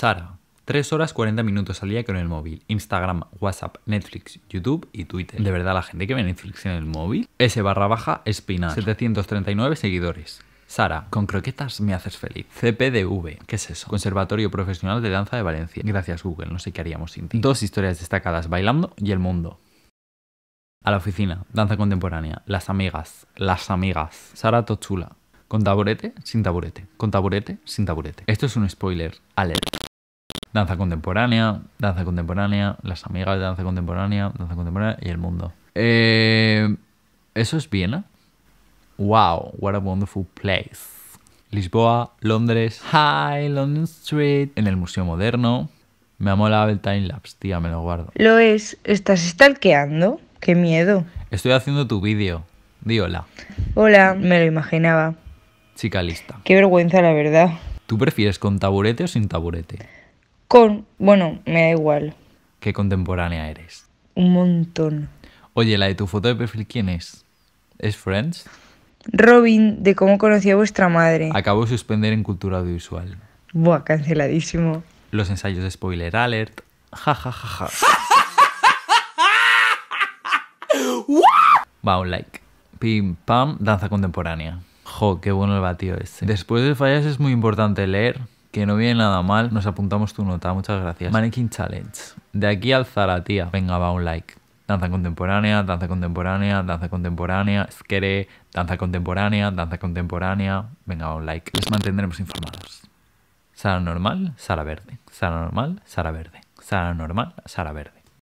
Sara, 3 horas 40 minutos al día con el móvil. Instagram, WhatsApp, Netflix, YouTube y Twitter. De verdad, la gente que ve Netflix en el móvil. S barra baja espina. 739 seguidores. Sara, con croquetas me haces feliz. CPDV, ¿qué es eso? Conservatorio Profesional de Danza de Valencia. Gracias Google, no sé qué haríamos sin ti. Dos historias destacadas, bailando y el mundo. A la oficina, danza contemporánea, las amigas, las amigas. Sara Tochula, con taburete, sin taburete, con taburete, sin taburete. Esto es un spoiler, alerta danza contemporánea, danza contemporánea, las amigas de danza contemporánea, danza contemporánea y el mundo. Eh, ¿Eso es Viena? ¡Wow! What a wonderful place. Lisboa, Londres, High London Street, en el Museo Moderno. Me amo la el time tía, me lo guardo. Lo es, estás stalkeando. Qué miedo. Estoy haciendo tu vídeo. Di hola. Hola, me lo imaginaba. Chica lista. Qué vergüenza, la verdad. ¿Tú prefieres con taburete o sin taburete? Con, bueno, me da igual. ¿Qué contemporánea eres? Un montón. Oye, la de tu foto de perfil, ¿quién es? ¿Es Friends? Robin, de cómo conocí a vuestra madre. Acabo de suspender en cultura audiovisual. Buah, canceladísimo. Los ensayos de spoiler alert. Ja, ja, ja, ja. Va, un like. Pim, pam, danza contemporánea. Jo, qué bueno el batido este. Después de fallas es muy importante leer, que no viene nada mal. Nos apuntamos tu nota, muchas gracias. Mannequin Challenge. De aquí al Zara, tía. Venga, va un like. Danza contemporánea, danza contemporánea, danza contemporánea, skere, danza contemporánea, danza contemporánea. Venga, va un like. Les mantendremos informados. sala normal, sala verde. sala normal, sala verde. sala normal, sala verde.